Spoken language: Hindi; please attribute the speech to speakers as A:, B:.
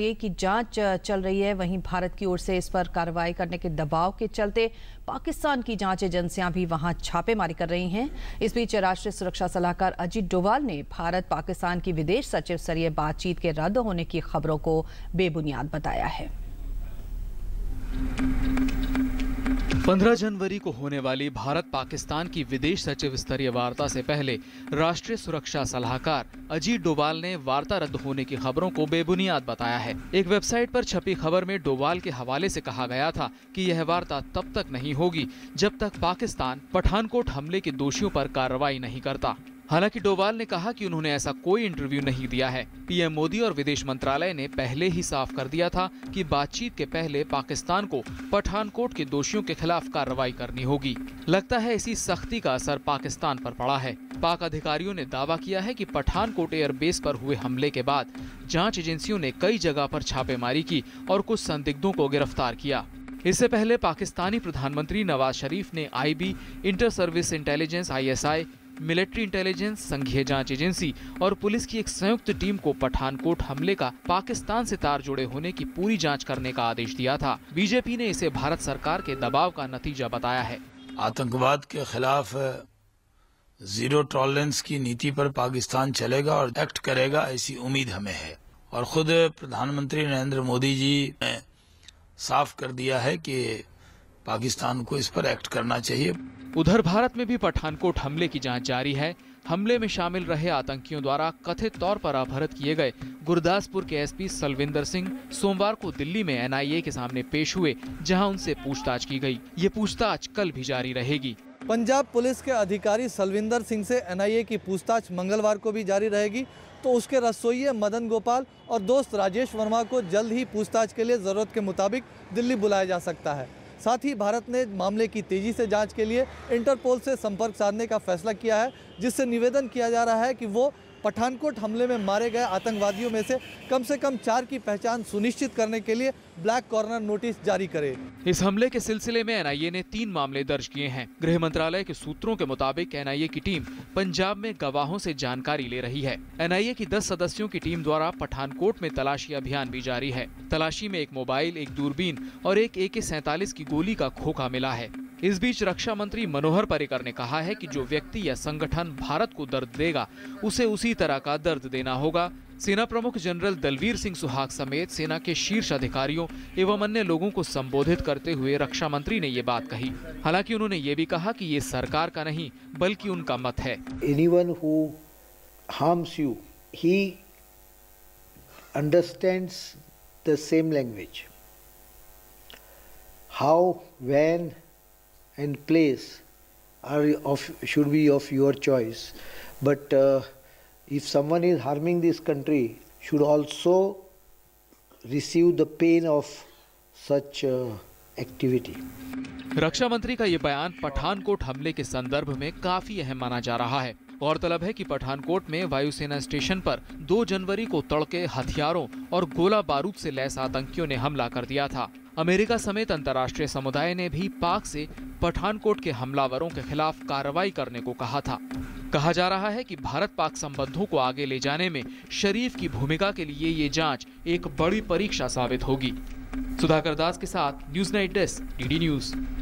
A: ये कि जांच चल रही है वहीं भारत की ओर से इस पर कार्रवाई करने के दबाव के चलते पाकिस्तान की जांच एजेंसियां भी वहां छापेमारी कर रही हैं इस बीच राष्ट्रीय सुरक्षा सलाहकार अजीत डोवाल ने भारत पाकिस्तान की विदेश सचिव स्तरीय बातचीत के रद्द होने की खबरों को बेबुनियाद बताया है
B: 15 जनवरी को होने वाली भारत पाकिस्तान की विदेश सचिव स्तरीय वार्ता से पहले राष्ट्रीय सुरक्षा सलाहकार अजीत डोवाल ने वार्ता रद्द होने की खबरों को बेबुनियाद बताया है एक वेबसाइट पर छपी खबर में डोवाल के हवाले से कहा गया था कि यह वार्ता तब तक नहीं होगी जब तक पाकिस्तान पठानकोट हमले के दोषियों आरोप कार्रवाई नहीं करता हालांकि डोवाल ने कहा कि उन्होंने ऐसा कोई इंटरव्यू नहीं दिया है पीएम मोदी और विदेश मंत्रालय ने पहले ही साफ कर दिया था कि बातचीत के पहले पाकिस्तान को पठानकोट के दोषियों के खिलाफ कार्रवाई करनी होगी लगता है इसी सख्ती का असर पाकिस्तान पर पड़ा है पाक अधिकारियों ने दावा किया है कि पठानकोट एयरबेस पर हुए हमले के बाद जाँच एजेंसियों ने कई जगह आरोप छापेमारी की और कुछ संदिग्धों को गिरफ्तार किया इससे पहले पाकिस्तानी प्रधानमंत्री नवाज शरीफ ने IB inter service intelligence ISI military intelligence संघीय जांच एजेंसी और पुलिस की एक संयुक्त टीम को पठानकोट हमले का पाकिस्तान से तार जुड़े होने की पूरी जांच करने का आदेश दिया था बीजेपी ने इसे भारत सरकार के दबाव का नतीजा
C: बताया है आतंकवाद के खिलाफ जीरो टॉलरेंस की नीति पर पाकिस्तान चलेगा और एक्ट करेगा ऐसी उम्मीद हमें है और खुद प्रधानमंत्री नरेंद्र मोदी जी ने साफ कर दिया है की पाकिस्तान
B: को इस पर एक्ट करना चाहिए उधर भारत में भी पठानकोट हमले की जांच जारी है हमले में शामिल रहे आतंकियों द्वारा कथित तौर पर अपहरत किए गए गुरदासपुर के एसपी सलविंदर सिंह सोमवार को दिल्ली में एनआईए के सामने पेश हुए जहां उनसे पूछताछ की गई ये
A: पूछताछ कल भी
B: जारी रहेगी
A: पंजाब पुलिस के अधिकारी सलविंदर सिंह से एनआईए की पूछताछ मंगलवार को भी जारी रहेगी तो उसके रसोई मदन गोपाल और दोस्त राजेश वर्मा को जल्द ही पूछताछ के लिए ज़रूरत के मुताबिक दिल्ली बुलाया जा सकता है साथ ही भारत ने मामले की तेज़ी से जाँच के लिए इंटरपोल से संपर्क साधने का फैसला किया है जिससे निवेदन किया जा रहा है कि वो पठानकोट हमले में मारे गए आतंकवादियों में से कम से कम चार की पहचान सुनिश्चित करने के लिए ब्लैक कॉर्नर नोटिस जारी करे
B: इस हमले के सिलसिले में एनआईए ने तीन मामले दर्ज किए हैं गृह मंत्रालय के सूत्रों के मुताबिक एनआईए की टीम पंजाब में गवाहों से जानकारी ले रही है एनआईए की दस सदस्यों की टीम द्वारा पठानकोट में तलाशी अभियान भी जारी है तलाशी में एक मोबाइल एक दूरबीन और एक ए के सैतालीस की गोली का खोखा मिला है इस बीच रक्षा मंत्री मनोहर पर्रिकर ने कहा है कि जो व्यक्ति या संगठन भारत को दर्द देगा उसे उसी तरह का दर्द देना होगा सेना प्रमुख जनरल दलवीर सिंह सुहाग समेत सेना के शीर्ष अधिकारियों एवं अन्य लोगों को संबोधित करते हुए रक्षा मंत्री ने ये बात कही हालांकि उन्होंने ये भी कहा कि ये सरकार का नहीं बल्कि उनका मत है
C: anyone who harms you and place are of should be of your choice but uh, if someone is harming this country should also receive the pain of such uh, activity
B: रक्षा मंत्री का ये बयान पठानकोट हमले के संदर्भ में काफी अहम माना जा रहा है गौरतलब है कि पठानकोट में वायुसेना स्टेशन पर 2 जनवरी को तड़के हथियारों और गोला बारूद से लैस आतंकियों ने हमला कर दिया था अमेरिका समेत अंतर्राष्ट्रीय समुदाय ने भी पाक से पठानकोट के हमलावरों के खिलाफ कार्रवाई करने को कहा था कहा जा रहा है कि भारत पाक संबंधों को आगे ले जाने में शरीफ की भूमिका के लिए ये जांच एक बड़ी परीक्षा साबित होगी सुधाकर दास के साथ news night desk D news